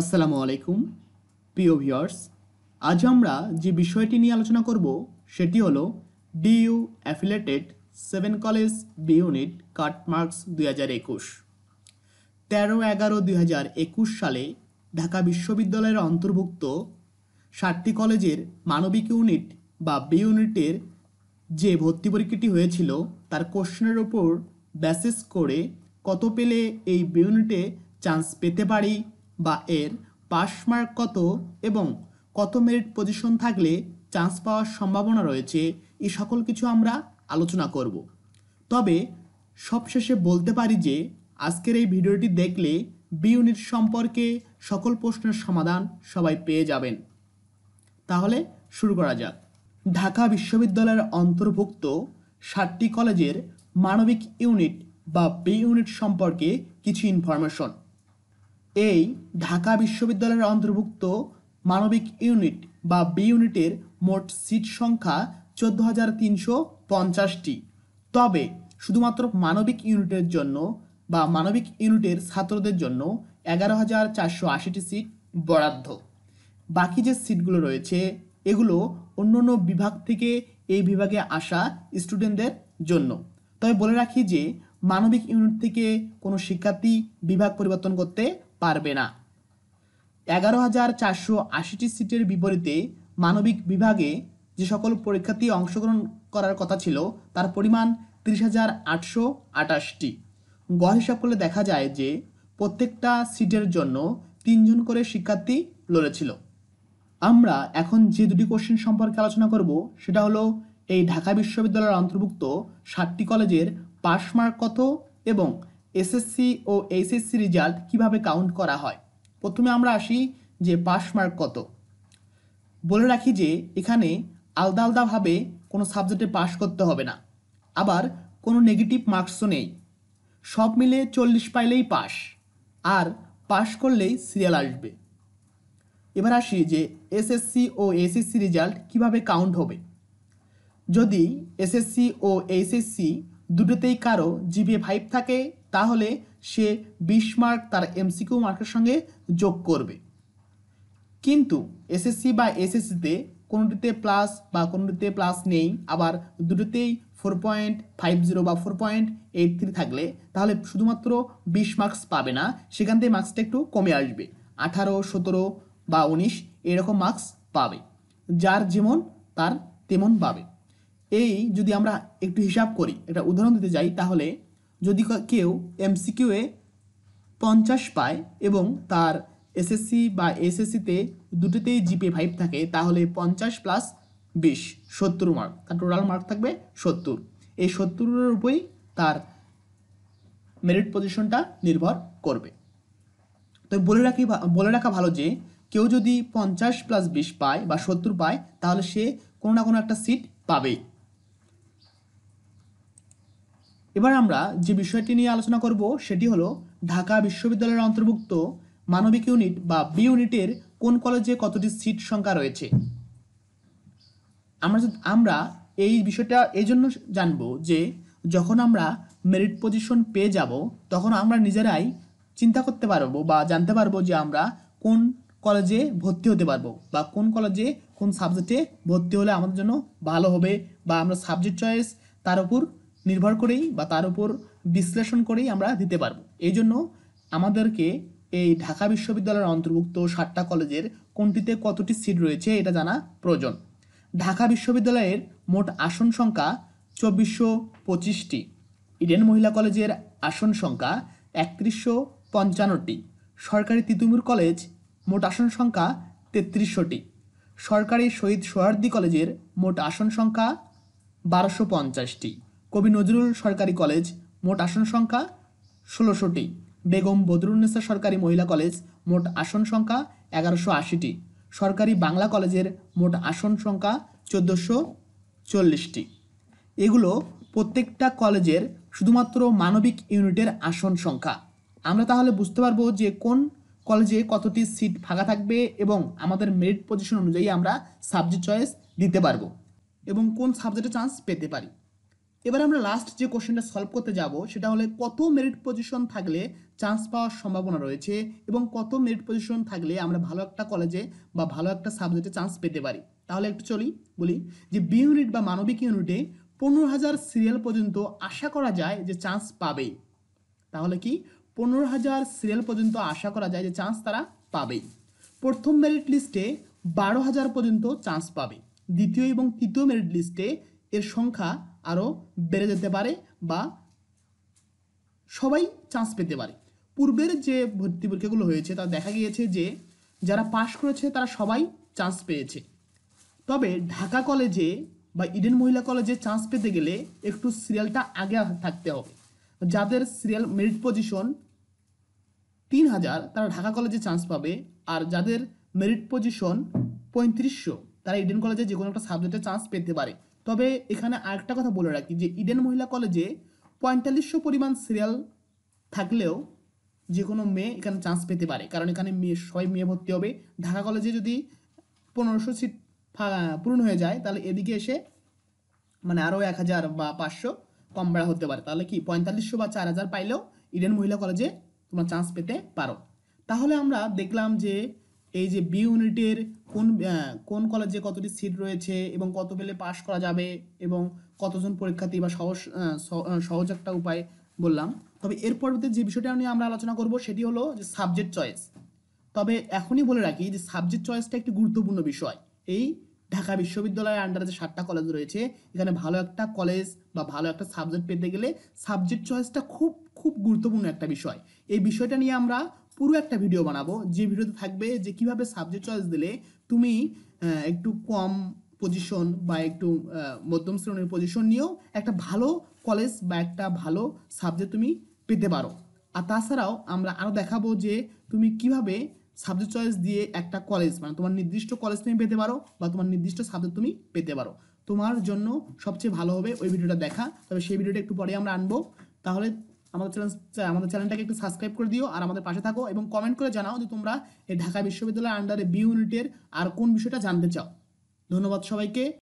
আসসালামু আলাইকুম প্রিয় ভিউয়ার্স আজ আমরা যে বিষয়টি নিয়ে আলোচনা করব সেটি হলো DU affiliated seven college B unit cut marks দুই হাজার একুশ তেরো এগারো দুই হাজার একুশ সালে ঢাকা বিশ্ববিদ্যালয়ের অন্তর্ভুক্ত ষাটটি কলেজের মানবিক ইউনিট বা বি ইউনিটের যে ভর্তি পরীক্ষাটি হয়েছিল তার কোশ্চেনের ওপর ব্যাসেস করে কত পেলে এই বি ইউনিটে চান্স পেতে পারি বা এর পাস মার্ক কত এবং কত মেরিট পজিশন থাকলে চান্স পাওয়ার সম্ভাবনা রয়েছে এই সকল কিছু আমরা আলোচনা করব তবে সবশেষে বলতে পারি যে আজকের এই ভিডিওটি দেখলে বি ইউনিট সম্পর্কে সকল প্রশ্নের সমাধান সবাই পেয়ে যাবেন তাহলে শুরু করা যাক ঢাকা বিশ্ববিদ্যালয়ের অন্তর্ভুক্ত সাতটি কলেজের মানবিক ইউনিট বা বি ইউনিট সম্পর্কে কিছু ইনফরমেশন এই ঢাকা বিশ্ববিদ্যালয়ের অন্তর্ভুক্ত মানবিক ইউনিট বা বি ইউনিটের মোট সিট সংখ্যা চোদ্দ হাজার তিনশো পঞ্চাশটি তবে শুধুমাত্র মানবিক ইউনিটের জন্য বা মানবিক ইউনিটের ছাত্রদের জন্য এগারো হাজার চারশো আশিটি সিট বরাদ্দ বাকি যে সিটগুলো রয়েছে এগুলো অন্য অন্য বিভাগ থেকে এই বিভাগে আসা স্টুডেন্টদের জন্য তবে বলে রাখি যে মানবিক ইউনিট থেকে কোনো শিক্ষার্থী বিভাগ পরিবর্তন করতে পারবে না এগারো হাজার চারশো আশিটি সিটের বিপরীতে মানবিক বিভাগে যে সকল পরীক্ষার্থী অংশগ্রহণ করার কথা ছিল তার পরিমাণ তিরিশ হাজার আটশো আটাশটি গড় হিসাব করলে দেখা যায় যে প্রত্যেকটা সিটের জন্য তিনজন করে শিক্ষার্থী লড়েছিল আমরা এখন যে দুটি কোশ্চেন সম্পর্কে আলোচনা করব সেটা হলো এই ঢাকা বিশ্ববিদ্যালয়ের অন্তর্ভুক্ত সাতটি কলেজের পাশ মার্ক কত এবং এসএসসি ও এইচএসসি রেজাল্ট কিভাবে কাউন্ট করা হয় প্রথমে আমরা আসি যে পাস মার্ক কত বলে রাখি যে এখানে আলাদা আলাদাভাবে কোনো সাবজেক্টে পাশ করতে হবে না আবার কোনো নেগেটিভ মার্কসও নেই সব মিলে চল্লিশ পাইলেই পাস আর পাশ করলেই সিরিয়াল আসবে এবার আসি যে এসএসসি ও এসএসসি রেজাল্ট কিভাবে কাউন্ট হবে যদি এসএসসি ও এইচএসসি দুটোতেই কারো জিপিএ ফাইভ থাকে তাহলে সে বিশ মার্ক তার এমসিকিউ মার্কের সঙ্গে যোগ করবে কিন্তু এসএসসি বা এসএসসিতে কোনোটিতে প্লাস বা কোনোটিতে প্লাস নেই আবার দুটোতেই ফোর পয়েন্ট ফাইভ জিরো বা ফোর পয়েন্ট এইট থ্রি থাকলে তাহলে শুধুমাত্র বিশ মার্কস পাবে না সেখান থেকে মার্কসটা একটু কমে আসবে আঠারো সতেরো বা উনিশ এরকম মার্কস পাবে যার যেমন তার তেমন পাবে এই যদি আমরা একটু হিসাব করি একটা উদাহরণ দিতে যাই তাহলে যদি কেউ এ পঞ্চাশ পায় এবং তার এসএসসি বা এসএসসিতে দুটোতেই জিপে ফাইভ থাকে তাহলে পঞ্চাশ প্লাস বিশ সত্তর মার্ক তার টোটাল মার্ক থাকবে সত্তর এই সত্তরের উপরেই তার মেরিট পজিশনটা নির্ভর করবে তো বলে রাখি বলে রাখা ভালো যে কেউ যদি পঞ্চাশ প্লাস বিশ পায় বা সত্তর পায় তাহলে সে কোনো না কোনো একটা সিট পাবেই এবার আমরা যে বিষয়টি নিয়ে আলোচনা করব সেটি হলো ঢাকা বিশ্ববিদ্যালয়ের অন্তর্ভুক্ত মানবিক ইউনিট বা বি ইউনিটের কোন কলেজে কতটি সিট সংখ্যা রয়েছে আমরা আমরা এই বিষয়টা এই জন্য জানব যে যখন আমরা মেরিট পজিশন পেয়ে যাব তখন আমরা নিজেরাই চিন্তা করতে পারবো বা জানতে পারবো যে আমরা কোন কলেজে ভর্তি হতে পারবো বা কোন কলেজে কোন সাবজেক্টে ভর্তি হলে আমাদের জন্য ভালো হবে বা আমরা সাবজেক্ট চয়েস তার উপর নির্ভর করেই বা তার উপর বিশ্লেষণ করেই আমরা দিতে পারবো এই জন্য আমাদেরকে এই ঢাকা বিশ্ববিদ্যালয়ের অন্তর্ভুক্ত সাতটা কলেজের কোনটিতে কতটি সিট রয়েছে এটা জানা প্রয়োজন ঢাকা বিশ্ববিদ্যালয়ের মোট আসন সংখ্যা চব্বিশশো পঁচিশটি ইডেন মহিলা কলেজের আসন সংখ্যা একত্রিশশো পঞ্চান্নটি সরকারি তিতুমুর কলেজ মোট আসন সংখ্যা তেত্রিশশোটি সরকারি শহীদ সোহার্দি কলেজের মোট আসন সংখ্যা বারোশো পঞ্চাশটি কবি নজরুল সরকারি কলেজ মোট আসন সংখ্যা ষোলোশোটি বেগম বদরুন্নেসা সরকারি মহিলা কলেজ মোট আসন সংখ্যা এগারোশো আশিটি সরকারি বাংলা কলেজের মোট আসন সংখ্যা চোদ্দোশো চল্লিশটি এগুলো প্রত্যেকটা কলেজের শুধুমাত্র মানবিক ইউনিটের আসন সংখ্যা আমরা তাহলে বুঝতে পারবো যে কোন কলেজে কতটি সিট ফাঁকা থাকবে এবং আমাদের মেরিট পজিশন অনুযায়ী আমরা সাবজেক্ট চয়েস দিতে পারবো এবং কোন সাবজেক্টে চান্স পেতে পারি এবার আমরা লাস্ট যে কোশ্চেনটা সলভ করতে যাব সেটা হলে কত মেরিট পজিশন থাকলে চান্স পাওয়ার সম্ভাবনা রয়েছে এবং কত মেরিট পজিশন থাকলে আমরা ভালো একটা কলেজে বা ভালো একটা সাবজেক্টে চান্স পেতে পারি তাহলে একটু চলি বলি যে বি ইউনিট বা মানবিক ইউনিটে পনেরো হাজার সিরিয়াল পর্যন্ত আশা করা যায় যে চান্স পাবে তাহলে কি পনেরো হাজার সিরিয়াল পর্যন্ত আশা করা যায় যে চান্স তারা পাবে প্রথম মেরিট লিস্টে বারো হাজার পর্যন্ত চান্স পাবে দ্বিতীয় এবং তৃতীয় মেরিট লিস্টে এর সংখ্যা আরও বেড়ে যেতে পারে বা সবাই চান্স পেতে পারে পূর্বের যে ভর্তি পরীক্ষাগুলো হয়েছে তা দেখা গিয়েছে যে যারা পাশ করেছে তারা সবাই চান্স পেয়েছে তবে ঢাকা কলেজে বা ইডেন মহিলা কলেজে চান্স পেতে গেলে একটু সিরিয়ালটা আগে থাকতে হবে যাদের সিরিয়াল মেরিট পজিশন তিন হাজার তারা ঢাকা কলেজে চান্স পাবে আর যাদের মেরিট পজিশন পঁয়ত্রিশশো তারা ইডেন কলেজে যে কোনো একটা সাবজেক্টে চান্স পেতে পারে তবে এখানে আরেকটা কথা বলে রাখি যে ইডেন মহিলা কলেজে পঁয়তাল্লিশশো পরিমাণ সিরিয়াল থাকলেও যে কোনো মেয়ে এখানে চান্স পেতে পারে কারণ এখানে মেয়ে সবাই মেয়ে ভর্তি হবে ঢাকা কলেজে যদি পনেরোশো সিট পূরণ হয়ে যায় তাহলে এদিকে এসে মানে আরও এক হাজার বা পাঁচশো কম বেড়া হতে পারে তাহলে কি পঁয়তাল্লিশশো বা চার হাজার পাইলেও ইডেন মহিলা কলেজে তোমরা চান্স পেতে পারো তাহলে আমরা দেখলাম যে এই যে বি ইউনিটের কোন কোন কলেজে কতটি সিট রয়েছে এবং কত পেলে পাশ করা যাবে এবং কতজন পরীক্ষার্থী বা সহজ সহজ একটা উপায় বললাম তবে এর পরবর্তী যে বিষয়টা নিয়ে আমরা আলোচনা করব সেটি হলো যে সাবজেক্ট চয়েস তবে এখনই বলে রাখি যে সাবজেক্ট চয়েসটা একটি গুরুত্বপূর্ণ বিষয় এই ঢাকা বিশ্ববিদ্যালয়ের আন্ডারে যে সাতটা কলেজ রয়েছে এখানে ভালো একটা কলেজ বা ভালো একটা সাবজেক্ট পেতে গেলে সাবজেক্ট চয়েসটা খুব খুব গুরুত্বপূর্ণ একটা বিষয় এই বিষয়টা নিয়ে আমরা পুরো একটা ভিডিও বানাবো যে ভিডিওতে থাকবে যে কিভাবে সাবজেক্ট চয়েস দিলে তুমি একটু কম পজিশন বা একটু মধ্যম শ্রেণীর পজিশন নিয়েও একটা ভালো কলেজ বা একটা ভালো সাবজেক্ট তুমি পেতে পারো আর তাছাড়াও আমরা আরও দেখাবো যে তুমি কিভাবে সাবজেক্ট চয়েস দিয়ে একটা কলেজ মানে তোমার নির্দিষ্ট কলেজ তুমি পেতে পারো বা তোমার নির্দিষ্ট সাবজেক্ট তুমি পেতে পারো তোমার জন্য সবচেয়ে ভালো হবে ওই ভিডিওটা দেখা তবে সেই ভিডিওটা একটু পরে আমরা আনবো তাহলে আমাদের চ্যানেল আমাদের চ্যানেলটাকে একটু সাবস্ক্রাইব করে দিও আর আমাদের পাশে থাকো এবং কমেন্ট করে জানাও যে তোমরা এই ঢাকা বিশ্ববিদ্যালয়ের আন্ডারে বি ইউনিটের আর কোন বিষয়টা জানতে চাও ধন্যবাদ সবাইকে